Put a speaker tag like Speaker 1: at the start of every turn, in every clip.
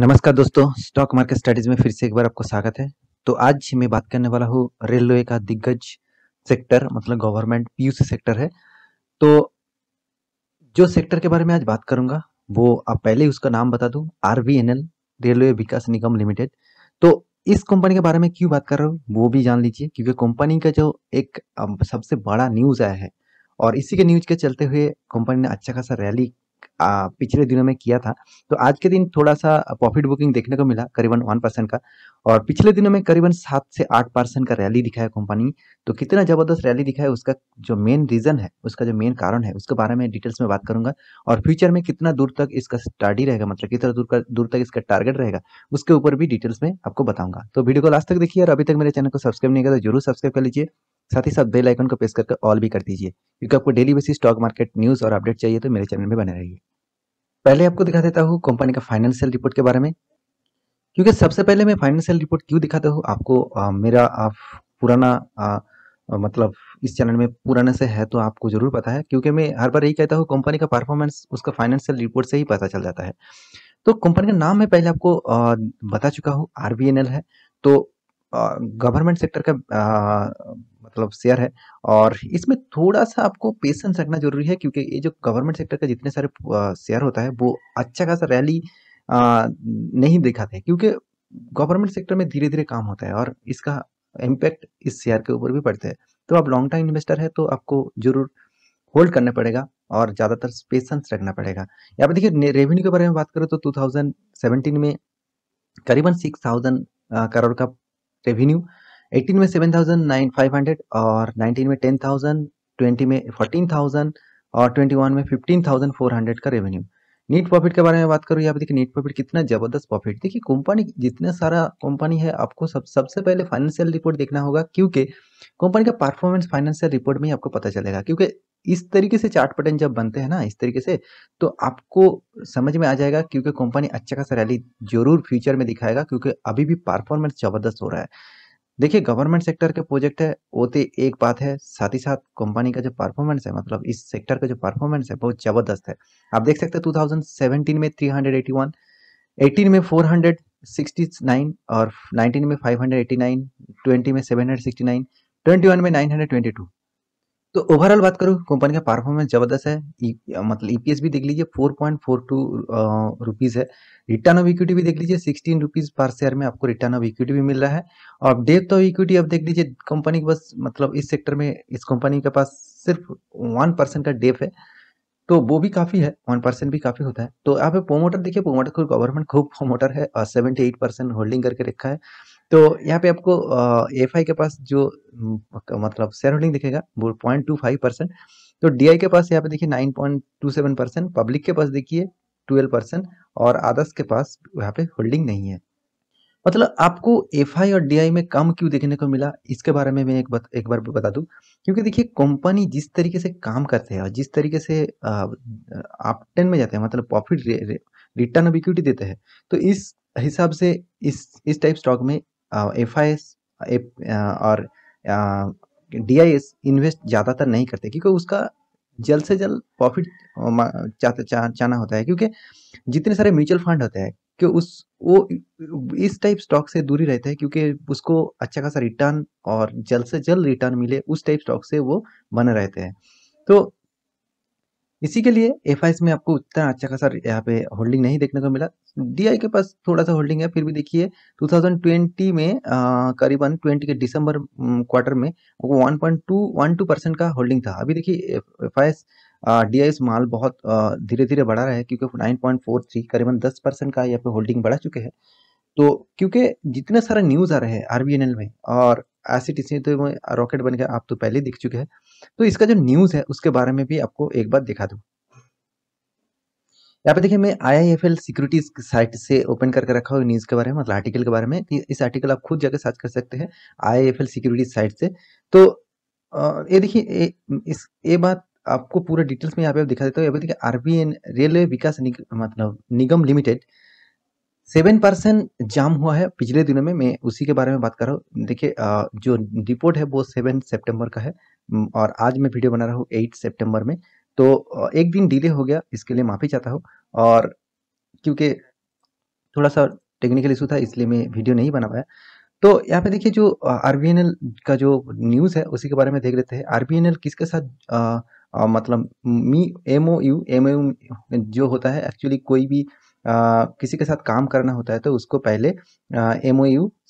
Speaker 1: नमस्कार दोस्तों stock market studies में फिर से एक बार आपको स्वागत है तो आज मैं बात करने वाला हूँ रेलवे का दिग्गज सेक्टर मतलब गवर्नमेंट पीयूसी सेक्टर है तो जो सेक्टर के बारे में आज बात करूंगा वो आप पहले ही उसका नाम बता दूं RVNL railway Vikas Nigam limited तो इस कंपनी के बारे में क्यों बात कर रहा हूँ वो भी जान लीजिए क्योंकि कंपनी का जो एक सबसे बड़ा न्यूज आया है और इसी के न्यूज के चलते हुए कंपनी ने अच्छा खासा रैली आ, पिछले दिनों में किया था तो आज के दिन थोड़ा सा प्रॉफिट बुकिंग देखने को मिला करीबन वन परसेंट का और पिछले दिनों में करीबन सात से आठ परसेंट का रैली दिखाया कंपनी तो कितना ज़बरदस्त रैली दिखाया उसका जो मेन रीज़न है उसका जो मेन कारण है उसके बारे में डिटेल्स में बात करूंगा और फ्यूचर में कितना दूर तक इसका स्टडी रहेगा मतलब कितना दूर का दूर तक इसका टारगेट रहेगा उसके ऊपर भी डिटेल्स में आपको बताऊंगा तो वीडियो को लास्ट तक देखिए और अभी तक मेरे चैनल को सब्सक्राइब नहीं किया तो जरूर सब्सक्राइब कर लीजिए साथ ही साथ बेल आइकन को प्रेस करके ऑल भी कर दीजिए क्योंकि आपको daily basis stock market news और अपडेट चाहिए तो मेरे चैनल में बने रहिए पहले आपको दिखा देता हूँ कंपनी का फाइनेंशियल रिपोर्ट के बारे में क्योंकि सबसे पहले मैं फाइनेंशियल रिपोर्ट क्यों दिखाता हूँ आपको आ, मेरा आप पुराना आ, मतलब इस चैनल में पुराने से है तो आपको जरूर पता है क्योंकि मैं हर बार यही कहता हूँ कंपनी का परफॉर्मेंस उसका फाइनेंशियल रिपोर्ट से ही पता चल जाता है तो कंपनी का नाम मैं पहले आपको आ, बता चुका हूँ आर है तो गवर्नमेंट सेक्टर का मतलब शेयर है और इसमें थोड़ा सा आपको पेशेंस रखना जरूरी है क्योंकि ये जो गवर्नमेंट सेक्टर का जितने सारे शेयर होता है वो अच्छा खासा रैली नहीं दिखाते क्योंकि गवर्नमेंट सेक्टर में धीरे धीरे काम होता है और इसका इम्पैक्ट इस शेयर के ऊपर भी पड़ता है तो आप लॉन्ग टाइम इन्वेस्टर है तो आपको जरूर होल्ड करना पड़ेगा और ज़्यादातर पेशेंस रखना पड़ेगा यहाँ पर देखिए रेवेन्यू के बारे में बात करें तो 2017 में करीबन 6000 करोड़ का रेवेन्यू 18 में 7,500 और 19 में 10,000 20 में 14,000 और 21 में 15,400 का रेवेन्यू नीट प्रॉफिट के बारे में बात करूँ यहाँ पर देखिए नीट प्रॉफिट कितना जबरदस्त प्रॉफिट देखिए कंपनी जितने सारा कंपनी है आपको सब सबसे पहले फाइनेंशियल रिपोर्ट देखना होगा क्योंकि कंपनी का परफॉर्मेंस फाइनेंशियल रिपोर्ट में ही आपको पता चलेगा क्योंकि इस तरीके से चार्ट पैटर्न जब बनते हैं ना इस तरीके से तो आपको समझ में आ जाएगा क्योंकि कंपनी अच्छा खासा रैली जरूर फ्यूचर में दिखाएगा क्योंकि अभी भी परफॉर्मेंस जबरदस्त हो रहा है देखिए गवर्नमेंट सेक्टर के प्रोजेक्ट है वो तो एक बात है साथ ही साथ कंपनी का जो परफॉर्मेंस है मतलब इस सेक्टर का जो परफॉर्मेंस है बहुत जबरदस्त है आप देख सकते हैं 2017 में वन एटीन में नाइन और नाइनटीन में नाइन ट्वेंटी में सेवन ट्वेंटी वन में टू तो ओवरऑल बात करूँ कंपनी का परफॉर्मेंस जबरदस्त है e, मतलब ईपीएस e भी देख लीजिए four point four two rupees है रिटर्न ऑफ इक्विटी भी देख लीजिए सिक्सटीन रुपीज़ पर शेयर में आपको रिटर्न ऑफ इक्विटी भी मिल रहा है और डेप्थ ऑफ इक्विटी अब देख लीजिए कंपनी के पास मतलब इस सेक्टर में इस कंपनी के पास सिर्फ वन परसेंट का डेप है तो वो भी काफ़ी है वन परसेंट भी काफ़ी होता है तो यहाँ पे प्रोमोटर देखिए प्रोमोटर को गवर्नमेंट खूब प्रोमोटर है और सेवेंटी एट परसेंट होल्डिंग करके रखा है तो यहाँ पे आपको एफ के पास जो मतलब शेयर होल्डिंग दिखेगा वो पॉइंट टू फाइव परसेंट तो डी के पास यहाँ पे देखिए nine point two seven percent public के पास देखिए ट्वेल्व परसेंट और आदर्श के पास यहाँ पे होल्डिंग नहीं है मतलब आपको एफ और डी में कम क्यों देखने को मिला इसके बारे में मैं एक बत, एक बार बता दूं क्योंकि देखिए कंपनी जिस तरीके से काम करते हैं और जिस तरीके से आप टेन में जाते हैं मतलब प्रॉफिट रिटर्न ऑफ इक्विटी देते हैं तो इस हिसाब से इस इस टाइप स्टॉक में एफ uh, और डी uh, इन्वेस्ट ज़्यादातर नहीं करते क्योंकि उसका जल्द से जल्द प्रॉफिट uh, चाहते चाहना होता है क्योंकि जितने सारे म्यूचुअल फंड होते हैं कि उस वो इस टाइप स्टॉक से दूरी रहते हैं क्योंकि उसको अच्छा खासा रिटर्न और जल्द से जल्द रिटर्न मिले उस टाइप स्टॉक से वो बने रहते हैं तो इसी के लिए एफ में आपको उतना अच्छा खासा यहाँ पे होल्डिंग नहीं देखने को मिला डी के पास थोड़ा सा होल्डिंग है फिर भी देखिए 2020 में करीबन 20 के दिसंबर क्वार्टर में वो टू परसेंट का होल्डिंग था अभी देखिए एफ डी आई माल बहुत धीरे धीरे बढ़ा रहा है क्योंकि 9.43 करीबन 10 परसेंट का यहाँ पे होल्डिंग बढ़ा चुके हैं तो क्योंकि जितने सारे न्यूज़ आ रहे हैं आर में और एसिड तो रॉकेट बन गया आप तो पहले दिख चुके हैं तो इसका जो न्यूज है उसके बारे में भी आपको एक बार दिखा दू यहाँ पे देखिए मैं आईआईएफएल सिक्योरिटीज साइट से ओपन करके रखा हुआ न्यूज़ के बारे में मतलब आर्टिकल के बारे में इस आर्टिकल आप खुद जाकर सर्च कर सकते हैं आईआईएफएल सिक्योरिटीज साइट से तो ये देखिए इस ये बात आपको पूरा डिटेल्स में यहाँ पे दिखा देता हूँ यहाँ पे देखिए आरबीएन रेलवे विकास निग, मतलब निगम लिमिटेड सेवन परसेंट जाम हुआ है पिछले दिनों में मैं उसी के बारे में बात कर रहा हूँ देखिए जो रिपोर्ट है वो सेवन सितंबर का है और आज मैं वीडियो बना रहा हूँ एट सितंबर में तो एक दिन डिले हो गया इसके लिए माफ़ी चाहता हूँ और क्योंकि थोड़ा सा टेक्निकल इशू था इसलिए मैं वीडियो नहीं बना पाया तो यहाँ पे देखिए जो आर का जो न्यूज़ है उसी के बारे में देख लेते हैं आर किसके साथ आ, आ, मतलब me M O U M जो होता है एक्चुअली कोई भी किसी के साथ काम करना होता है तो उसको पहले एम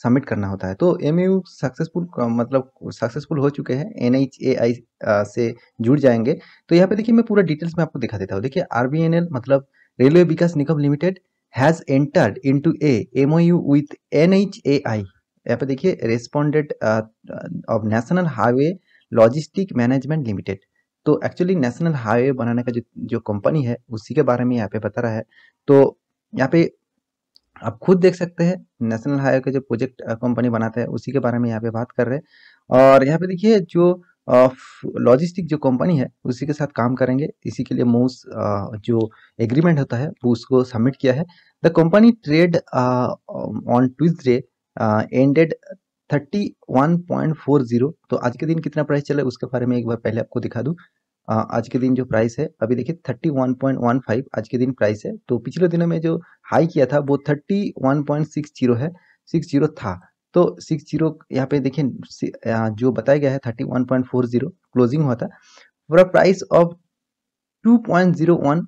Speaker 1: सबमिट करना होता है तो एम सक्सेसफुल मतलब सक्सेसफुल हो चुके हैं एन एच ए आई से जुड़ जाएंगे तो यहाँ पे देखिए मैं पूरा डिटेल्स में आपको दिखा देता हूँ देखिए आर बी एन एल मतलब railway Vikas Nigam limited has entered into A M with N H A I यहाँ पे देखिए responded of national highway logistic management limited तो एक्चुअली नेशनल हाईवे बनाने का जो जो कंपनी है उसी के बारे में यहाँ पे बता रहा है तो यहाँ पे आप खुद देख सकते हैं नेशनल हाईवे का जो प्रोजेक्ट कंपनी बनाते हैं उसी के बारे में यहाँ पे बात कर रहे हैं और यहाँ पे देखिए जो लॉजिस्टिक जो कंपनी है उसी के साथ काम करेंगे इसी के लिए मोस जो एग्रीमेंट होता है वो उसको सबमिट किया है the company trade on Tuesday ended 31.40 तो आज के दिन कितना प्राइस चला है उसके बारे में एक बार पहले आपको दिखा दूँ आज के दिन जो प्राइस है अभी देखिए thirty one point one five आज के दिन प्राइस है तो पिछले दिनों में जो हाई किया था वो thirty one point six zero है सिक्स जीरो था तो सिक्स जीरो यहाँ पे देखिए जो बताया गया है thirty one point four zero closing हुआ था पूरा price of two point zero one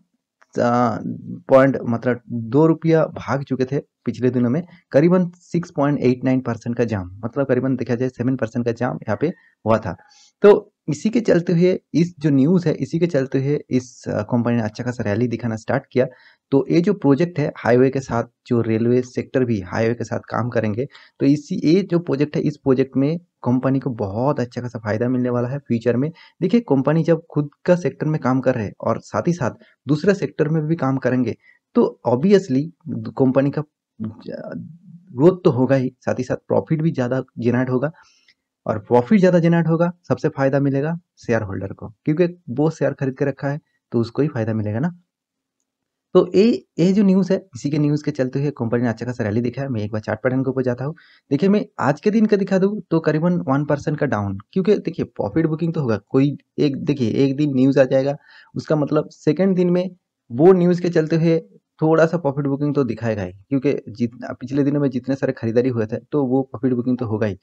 Speaker 1: point मतलब दो रुपया भाग चुके थे पिछले दिनों में करीबन 6.89 परसेंट का जाम मतलब करीबन देखा जाए सेवन परसेंट का जाम यहाँ पे हुआ था तो इसी के चलते हुए इस जो न्यूज़ है इसी के चलते हुए इस कंपनी ने अच्छा खासा रैली दिखाना स्टार्ट किया तो ये जो प्रोजेक्ट है हाईवे के साथ जो रेलवे सेक्टर भी हाईवे के साथ काम करेंगे तो इसी ये जो प्रोजेक्ट है इस प्रोजेक्ट में कंपनी को बहुत अच्छा खासा फायदा मिलने वाला है फ्यूचर में देखिए कंपनी जब खुद का सेक्टर में काम कर रहे हैं और साथ ही साथ दूसरे सेक्टर में भी काम करेंगे तो ऑब्वियसली कंपनी का ग्रोथ तो होगा ही साथ ही साथ प्रॉफिट भी ज़्यादा जेनरेट होगा और प्रॉफिट ज़्यादा जेनरेट होगा सबसे फ़ायदा मिलेगा शेयर होल्डर को क्योंकि वो शेयर खरीद के रखा है तो उसको ही फायदा मिलेगा ना तो ये ये जो न्यूज़ है इसी के न्यूज़ के चलते हुए कंपनी ने अच्छा खासा रैली दिखा है मैं एक बार चार्ट पैटर्न के ऊपर जाता हूँ देखिए मैं आज के दिन का दिखा दूँ तो करीबन वन परसेंट का डाउन क्योंकि देखिए प्रॉफिट बुकिंग तो होगा कोई एक देखिए एक दिन न्यूज़ आ जाएगा उसका मतलब सेकेंड दिन में वो न्यूज़ के चलते हुए थोड़ा सा प्रॉफिट बुकिंग तो दिखाएगा ही क्योंकि जितना पिछले दिनों में जितने सारे खरीदारी हुए थे तो वो प्रॉफिट बुकिंग तो होगा ही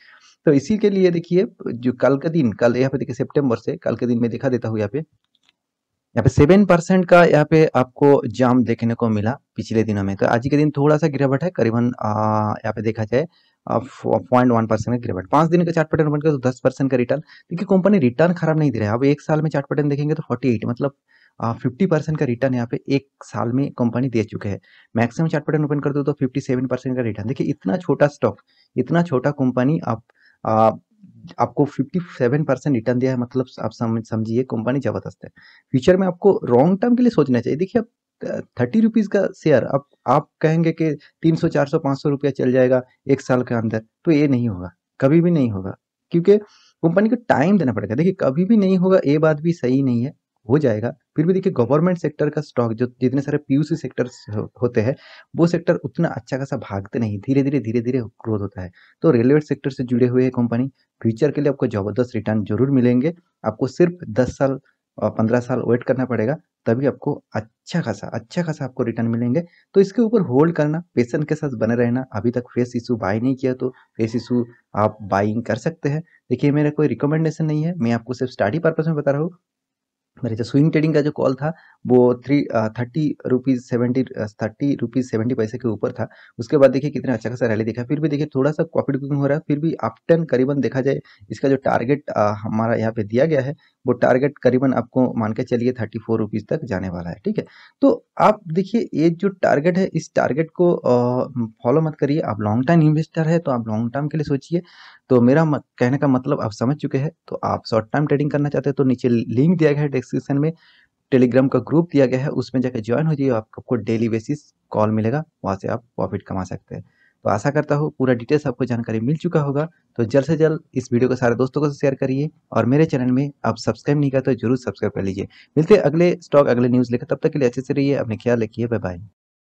Speaker 1: तो इसी के लिए देखिए जो कल का दिन कल यहाँ पे देखिए सितंबर से कल के दिन में दिखा देता हूँ यहाँ पे यहाँ पे सेवन परसेंट का यहाँ पे आपको जाम देखने को मिला पिछले दिनों में तो आज के दिन थोड़ा सा गिरावट है करीबन यहाँ पे देखा जाए पॉइंट वन परसेंट का गिरावट पांच दिन का चार्ट पैटर्न बनकर तो दस परसेंट का रिटर्न देखिए कंपनी रिटर्न खराब नहीं दे रहा है अब एक साल में चार्ट पैटर्न देखेंगे तो फोर्टी एट मतलब फिफ्टी परसेंट का रिटर्न यहाँ पे एक साल में कंपनी दे चुके हैं मैक्सिमम चार्ट पैटर्न ओपन कर दो तो फिफ्टी सेवन परसेंट का रिटर्न देखिए इतना छोटा स्टॉक इतना छोटा कंपनी आप आ, आपको सेवन परसेंट रिटर्न दिया है मतलब आप समझिए कंपनी जबरदस्त है फ्यूचर में आपको रॉन्ग टर्म के लिए सोचना चाहिए देखिए थर्टी रुपीज़ का शेयर अब आप कहेंगे कि सौ पांच सौ रुपया चल जाएगा एक साल के अंदर तो ये नहीं होगा कभी भी नहीं होगा क्योंकि कंपनी को टाइम देना पड़ेगा देखिए कभी भी नहीं होगा ये बात भी सही नहीं है हो जाएगा फिर भी देखिए गवर्नमेंट सेक्टर का स्टॉक जो जितने सारे पीयूसी सेक्टर्स होते हैं वो सेक्टर उतना अच्छा खासा भागते नहीं धीरे धीरे धीरे धीरे ग्रोथ होता है तो रेलवे सेक्टर से जुड़े हुए कंपनी फ्यूचर के लिए आपको जबरदस्त रिटर्न जरूर मिलेंगे आपको सिर्फ दस साल पंद्रह साल वेट करना पड़ेगा तभी आपको अच्छा खासा अच्छा खासा आपको रिटर्न मिलेंगे तो इसके ऊपर होल्ड करना पेशेंट के साथ बने रहना अभी तक फेस इशू बाय नहीं किया तो फेस इशू आप बाइंग कर सकते हैं देखिए मेरा कोई रिकमेंडेशन नहीं है मैं आपको सिर्फ स्टडी पर्पज में बता रहा हूँ जो स्विंग ट्रेडिंग का जो कॉल था वो three thirty rupees seventy thirty rupees seventy पैसे के ऊपर था उसके बाद देखिए कितना अच्छा खासा रैली देखा फिर भी देखिए थोड़ा सा प्रॉफिट बुकिंग हो रहा है फिर भी अपटन करीबन देखा जाए इसका जो टारगेट uh, हमारा यहाँ पे दिया गया है वो टारगेट करीबन आपको मान के चलिए थर्टी फोर रुपीज़ तक जाने वाला है ठीक है तो आप देखिए ये जो टारगेट है इस टारगेट को फॉलो मत करिए आप लॉन्ग टर्म इन्वेस्टर है तो आप लॉन्ग टर्म के लिए सोचिए तो मेरा कहने का मतलब आप समझ चुके हैं तो आप शॉर्ट टर्म ट्रेडिंग करना चाहते हैं तो नीचे लिंक दिया गया है डिस्क्रिप्शन में टेलीग्राम का ग्रुप दिया गया है उसमें जाकर ज्वाइन हो जाइए आपको डेली बेसिस कॉल मिलेगा वहाँ से आप प्रॉफिट कमा सकते हैं तो आशा करता हूँ पूरा डिटेल्स आपको जानकारी मिल चुका होगा तो जल्द से जल्द इस वीडियो को सारे दोस्तों को शेयर करिए और मेरे चैनल में आप सब्सक्राइब नहीं करते तो जरूर सब्सक्राइब कर लीजिए मिलते अगले स्टॉक अगले न्यूज़ लेकर तब तक के लिए अच्छे से रहिए अपने ख्याल रखिए बाय बाय